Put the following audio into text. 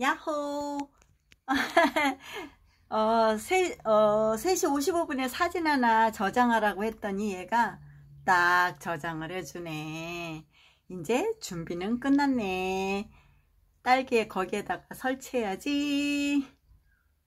야호! 어, 세, 어, 3시 55분에 사진 하나 저장하라고 했더니 얘가 딱 저장을 해주네. 이제 준비는 끝났네. 딸기에 거기에다가 설치해야지.